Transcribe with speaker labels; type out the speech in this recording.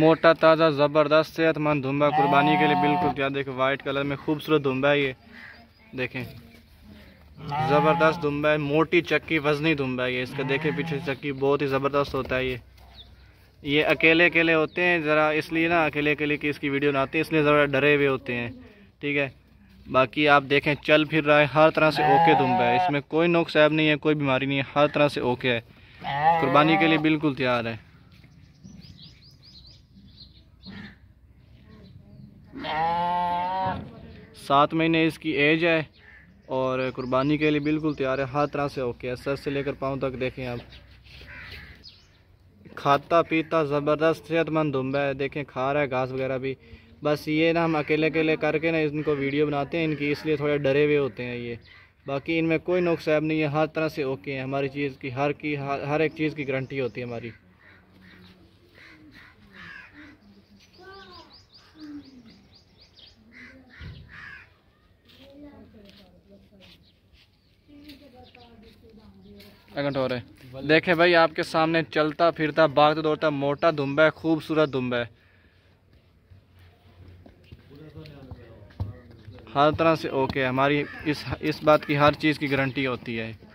Speaker 1: मोटा ताज़ा ज़बरदस्त सेहतमंद धुम्बा कुर्बानी के लिए हाँ। बिल्कुल क्या देखें वाइट कलर में खूबसूरत धुम्बा है ये देखें ज़बरदस्त धुम्बा है मोटी चक्की वजनी धुम्बा है ये इसका देखें हाँ। पीछे चक्की बहुत ही ज़बरदस्त होता है ये ये अकेले अकेले होते हैं ज़रा इसलिए ना अकेले अकेले की इसकी वीडियो बनाते हैं इसलिए ज़रा डरे हुए होते हैं ठीक है बाकी आप देखें चल फिर रहा है हर तरह से ओके हाँ। धुम्बा है इसमें कोई नुकसैब नहीं है कोई बीमारी नहीं है हर तरह से ओके है कुर्बानी के लिए बिल्कुल तैयार है सात महीने इसकी एज है और कुर्बानी के लिए बिल्कुल तैयार है हर तरह से ओके है सर से लेकर पाँव तक देखें आप खाता पीता ज़बरदस्त सेहतमंद दुम्बा है देखें खा रहा है घास वगैरह भी बस ये ना हम अकेले अकेले करके ना इनको वीडियो बनाते हैं इनकी इसलिए थोड़े डरे हुए होते हैं ये बाकी इनमें कोई नुकसान नहीं है हर तरह से ओके है हमारी चीज़ की हर की हर, हर एक चीज़ की गारंटी होती है हमारी अगंठोर है देखे भाई आपके सामने चलता फिरता भागता दौड़ता मोटा दुम्बा है खूबसूरत दुम्बा है हर तरह से ओके हमारी इस इस बात की हर चीज़ की गारंटी होती है